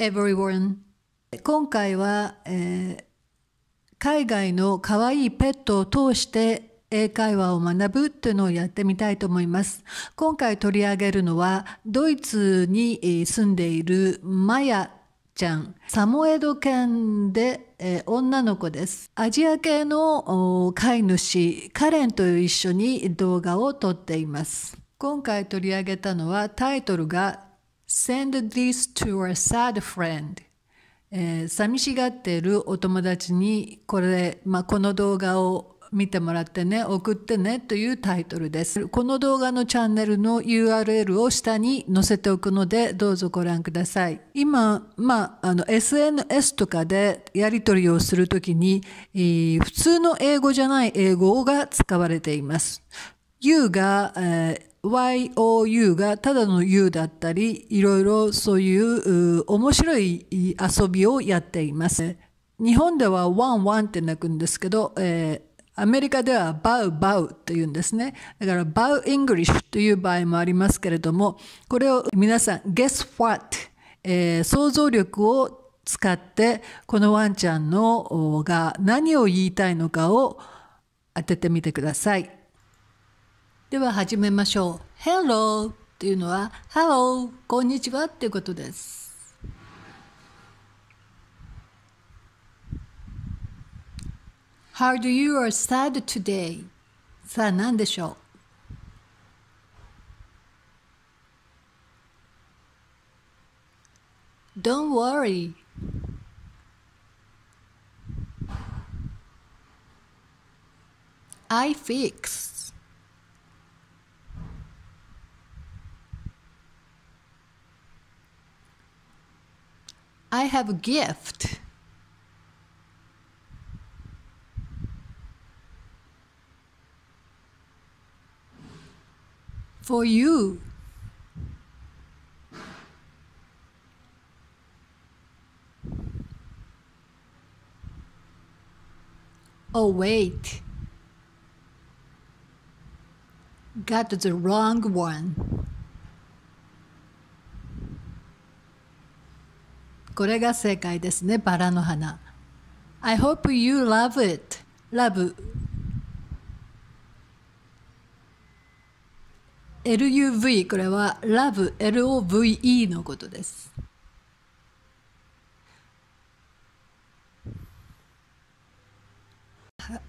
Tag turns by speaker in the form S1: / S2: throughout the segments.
S1: everyone 今回は、えー、海外の可愛いペットを通して英会話を学ぶというのをやってみたいと思います。今回取り上げるのはドイツに住んでいるマヤちゃんサモエド犬で、えー、女の子ですアジア系の飼い主カレンと一緒に動画を撮っています今回取り上げたのはタイトルが Send this to a sad friend. えー、寂しがっているお友達にこれ、まあ、この動画を見てもらってね送ってねというタイトルですこの動画のチャンネルの URL を下に載せておくのでどうぞご覧ください今、まあ、あの SNS とかでやり取りをするときに、えー、普通の英語じゃない英語が使われています You が、えー YOU がただの U だったりいろいろそういう面白い遊びをやっています。日本ではワンワンって鳴くんですけど、えー、アメリカではバウバウって言うんですね。だからバウ・イングリッシュという場合もありますけれども、これを皆さん、Guess what、えー、想像力を使って、このワンちゃんのが何を言いたいのかを当ててみてください。では始めましょう。Hello っていうのは Hello こんにちはっていうことです。How do you are sad today? さあ何でしょう？Don't worry.「I fix」I have a gift. For you. Oh, wait. Got the wrong one. これが正解ですね。バラの花。I hope you love it. Love. LUV これは love LOVE のことです。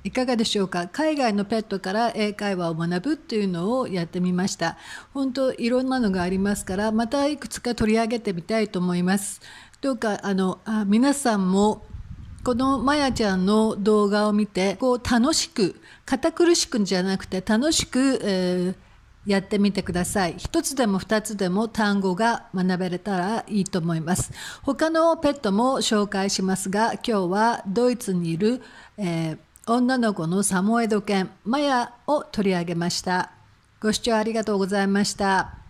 S1: いかがでしょうか海外のペットから英会話を学ぶっていうのをやってみました本当いろんなのがありますからまたいくつか取り上げてみたいと思いますどうかあのあ皆さんもこのまやちゃんの動画を見てこう楽しく堅苦しくんじゃなくて楽しく、えー、やってみてください一つでも二つでも単語が学べれたらいいと思います他のペットも紹介しますが今日はドイツにいる、えー、女の子のサモエド犬マヤを取り上げましたご視聴ありがとうございました。